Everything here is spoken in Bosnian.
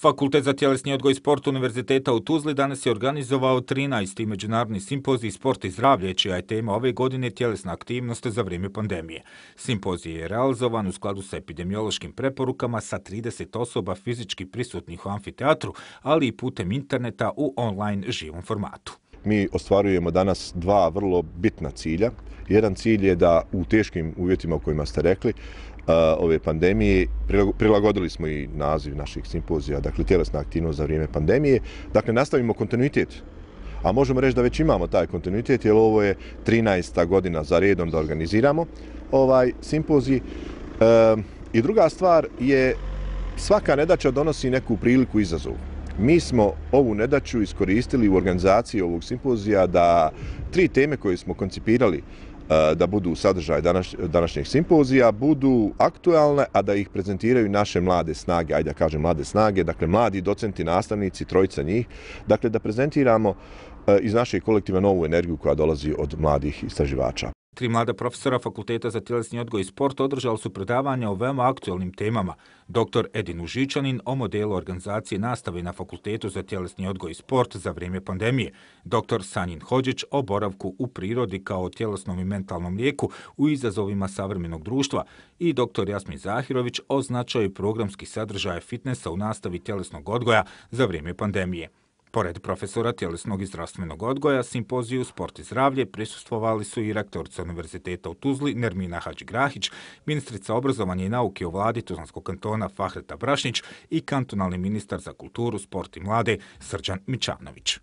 Fakultet za tjelesni odgoj sport Univerziteta u Tuzli danas je organizovao 13. međunarodni simpozij sport i zdravlje, čija je tema ove godine tjelesna aktivnost za vrijeme pandemije. Simpozij je realizovan u skladu sa epidemiološkim preporukama sa 30 osoba fizički prisutnih u amfiteatru, ali i putem interneta u online živom formatu. Mi ostvarujemo danas dva vrlo bitna cilja. Jedan cilj je da u teškim uvjetima o kojima ste rekli, ove pandemije. Prilagodili smo i naziv naših simpozija, dakle, tjelesna aktivnost za vrijeme pandemije. Dakle, nastavimo kontinuitet. A možemo reći da već imamo taj kontinuitet, jer ovo je 13. godina za redom da organiziramo ovaj simpozij. E, I druga stvar je svaka nedača donosi neku priliku izazovu. Mi smo ovu nedaću iskoristili u organizaciji ovog simpozija da tri teme koje smo koncipirali da budu sadržaj današnjeg simpozija, budu aktualne, a da ih prezentiraju naše mlade snage, ajde da kažem mlade snage, dakle mladi docenti, nastavnici, trojica njih, dakle da prezentiramo iz naše kolektiva novu energiju koja dolazi od mladih istraživača. Tri mlada profesora Fakulteta za tjelesni odgoj i sport održali su predavanja o veoma aktualnim temama. Doktor Edin Užičanin o modelu organizacije nastave na Fakultetu za tjelesni odgoj i sport za vrijeme pandemije. Doktor Sanjin Hođić o boravku u prirodi kao o tjelesnom i mentalnom lijeku u izazovima savremenog društva. I doktor Jasmin Zahirović o značaju programskih sadržaja fitnessa u nastavi tjelesnog odgoja za vrijeme pandemije. Pored profesora tjelesnog i zdravstvenog odgoja, simpoziju Sport i zdravlje prisustvovali su i rektorica Univerziteta u Tuzli, Nermina Hađi ministrica obrazovanja i nauke u vladi Tuzlanskog kantona Fahreta Brašnić i kantonalni ministar za kulturu, sport i mlade Srđan Mičanović.